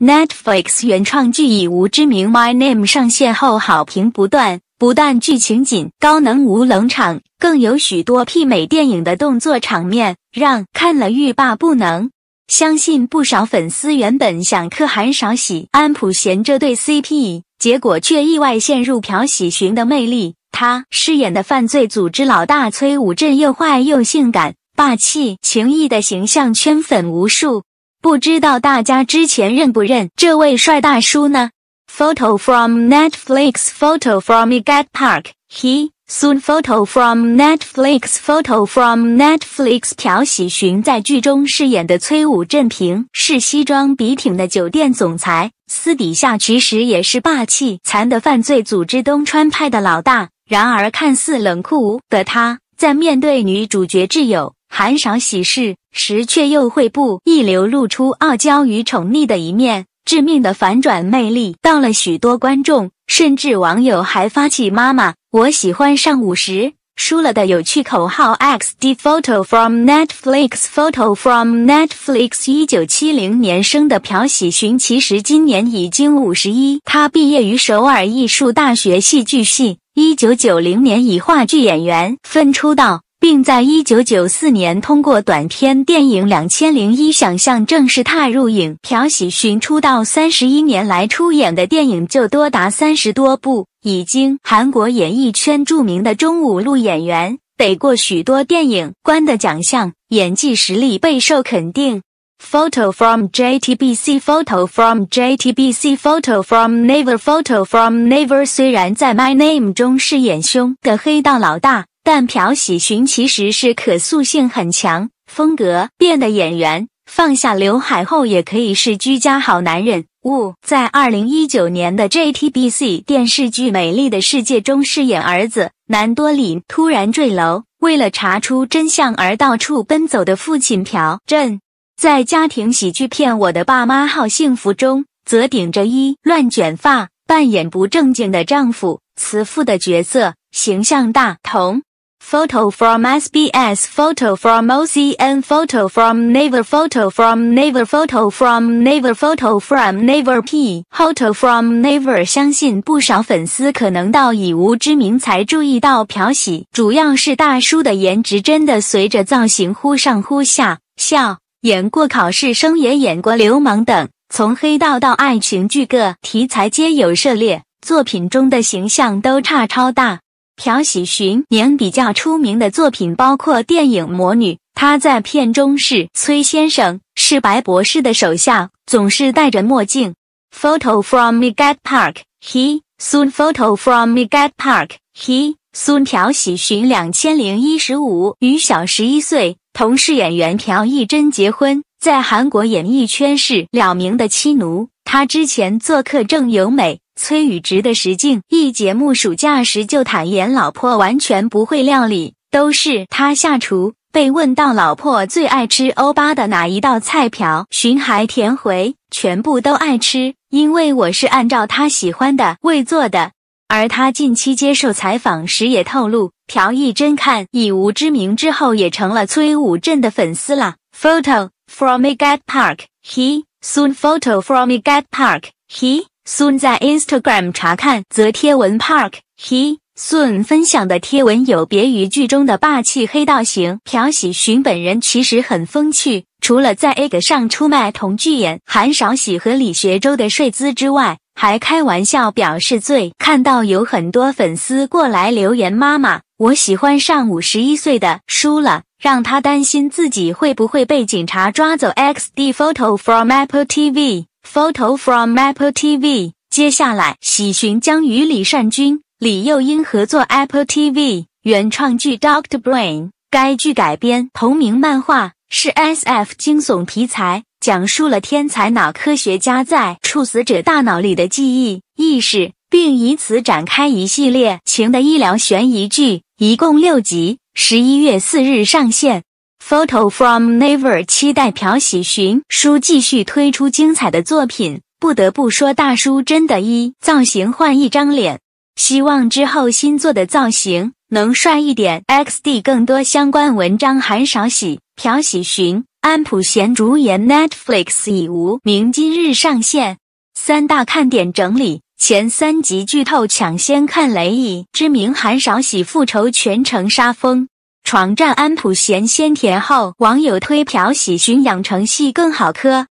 Netflix 原创剧以无知名《My Name》上线后好评不断，不但剧情紧、高能无冷场，更有许多媲美电影的动作场面，让看了欲罢不能。相信不少粉丝原本想看韩少喜安普贤这对 CP，结果却意外陷入朴喜寻的魅力。他饰演的犯罪组织老大崔武镇又坏又性感、霸气、情义的形象圈粉无数。不知道大家之前认不认这位帅大叔呢？Photo from Netflix. Photo from g e g a d Park. He Soon. Photo from Netflix. Photo from Netflix. 朴喜寻在剧中饰演的崔武振平是西装笔挺的酒店总裁，私底下其实也是霸气残的犯罪组织东川派的老大。然而，看似冷酷的他，在面对女主角挚友韩赏喜事时却又会不一流露出傲娇与宠溺的一面，致命的反转魅力，到了许多观众甚至网友还发起“妈妈，我喜欢上五十输了的有趣口号”。X D Photo from Netflix. Photo from Netflix. 一九七零年生的朴喜寻其实今年已经五十一。他毕业于首尔艺术大学戏剧系，一九九零年以话剧演员分出道。并在一九九四年通过短片电影《两千零一想象》正式踏入影。朴喜勋出道三十一年来出演的电影就多达三十多部，已经韩国演艺圈著名的中五路演员，得过许多电影观的奖项，演技实力备受肯定。Photo from JTBC，Photo from JTBC，Photo from n e v e r p h o t o from n e v e r 虽然在《My Name》中饰演凶的黑道老大。但朴喜寻其实是可塑性很强、风格变的演员，放下刘海后也可以是居家好男人。五在二零一九年的 JTBC 电视剧《美丽的世界》中饰演儿子南多里突然坠楼，为了查出真相而到处奔走的父亲朴振，在家庭喜剧片《我的爸妈好幸福》中则顶着一乱卷发，扮演不正经的丈夫、慈父的角色，形象大同。photo from SBS photo from OCN photo from Naver photo from Naver photo from Naver photo from Naver P photo from Naver 相信不少粉丝可能到已无知名才注意到朴喜，主要是大叔的颜值真的随着造型忽上忽下。笑演过考试生，也演过流氓等，从黑道到爱情剧，各题材皆有涉猎，作品中的形象都差超大。朴喜寻年比较出名的作品包括电影《魔女》，他在片中是崔先生，是白博士的手下，总是戴着墨镜。Photo from Megat Park He Soon. Photo from Megat Park He Soon. 朴喜寻两千零一十五与小十一岁同事演员朴艺珍结婚，在韩国演艺圈是了名的妻奴。他之前做客郑有美。崔宇植的石境。一节目暑假时就坦言，老婆完全不会料理，都是他下厨。被问到老婆最爱吃欧巴的哪一道菜，朴寻还甜回：全部都爱吃，因为我是按照他喜欢的味做的。而他近期接受采访时也透露，朴义真看《以吾之名》之后也成了崔武镇的粉丝啦。Photo from a get park he soon. Photo from a get park he. Soon 在 Instagram 查看则贴文 Park h e Soon 分享的贴文有别于剧中的霸气黑道型朴喜寻本人其实很风趣，除了在 i g 上出卖童剧演韩少喜和李学周的睡姿之外，还开玩笑表示最看到有很多粉丝过来留言：“妈妈，我喜欢上五十一岁的输了，让他担心自己会不会被警察抓走。”X D Photo from Apple TV。Photo from Apple TV。接下来，喜寻将与李善均、李幼英合作 Apple TV 原创剧《Doctor Brain》。该剧改编同名漫画，是 SF 惊悚题材，讲述了天才脑科学家在处死者大脑里的记忆、意识，并以此展开一系列情的医疗悬疑剧，一共六集，十一月四日上线。Photo from n e v e r 期待朴喜寻叔继续推出精彩的作品。不得不说，大叔真的一造型换一张脸。希望之后新作的造型能帅一点。XD 更多相关文章：韩少喜、朴喜寻、安普贤主演 Netflix 已无名今日上线，三大看点整理，前三集剧透抢先看，雷影知名韩少喜复仇全程杀疯。床战安普贤先甜后，网友推朴喜寻养成系更好嗑。